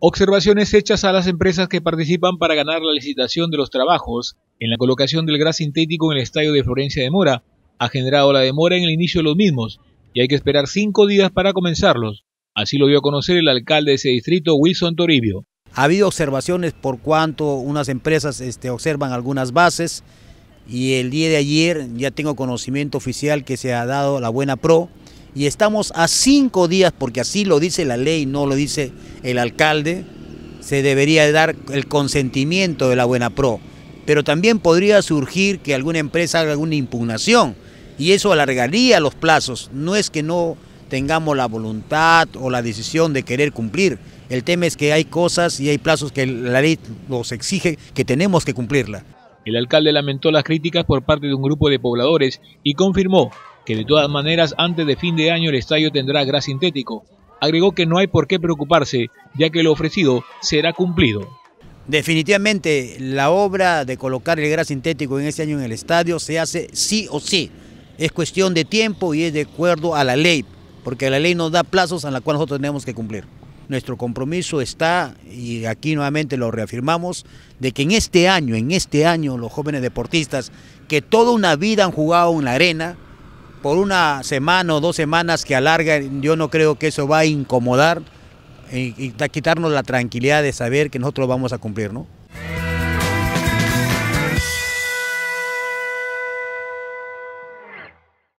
Observaciones hechas a las empresas que participan para ganar la licitación de los trabajos en la colocación del gas sintético en el estadio de Florencia de Mora ha generado la demora en el inicio de los mismos y hay que esperar cinco días para comenzarlos. Así lo vio a conocer el alcalde de ese distrito, Wilson Toribio. Ha habido observaciones por cuanto unas empresas este, observan algunas bases y el día de ayer ya tengo conocimiento oficial que se ha dado la buena pro y estamos a cinco días, porque así lo dice la ley, no lo dice el alcalde, se debería dar el consentimiento de la Buena Pro. Pero también podría surgir que alguna empresa haga alguna impugnación y eso alargaría los plazos. No es que no tengamos la voluntad o la decisión de querer cumplir. El tema es que hay cosas y hay plazos que la ley nos exige que tenemos que cumplirla. El alcalde lamentó las críticas por parte de un grupo de pobladores y confirmó que de todas maneras antes de fin de año el estadio tendrá gras sintético. Agregó que no hay por qué preocuparse, ya que lo ofrecido será cumplido. Definitivamente la obra de colocar el gras sintético en este año en el estadio se hace sí o sí. Es cuestión de tiempo y es de acuerdo a la ley, porque la ley nos da plazos en los cuales nosotros tenemos que cumplir. Nuestro compromiso está, y aquí nuevamente lo reafirmamos, de que en este año, en este año los jóvenes deportistas que toda una vida han jugado en la arena, por una semana o dos semanas que alarga, yo no creo que eso va a incomodar y, y a quitarnos la tranquilidad de saber que nosotros vamos a cumplir, ¿no?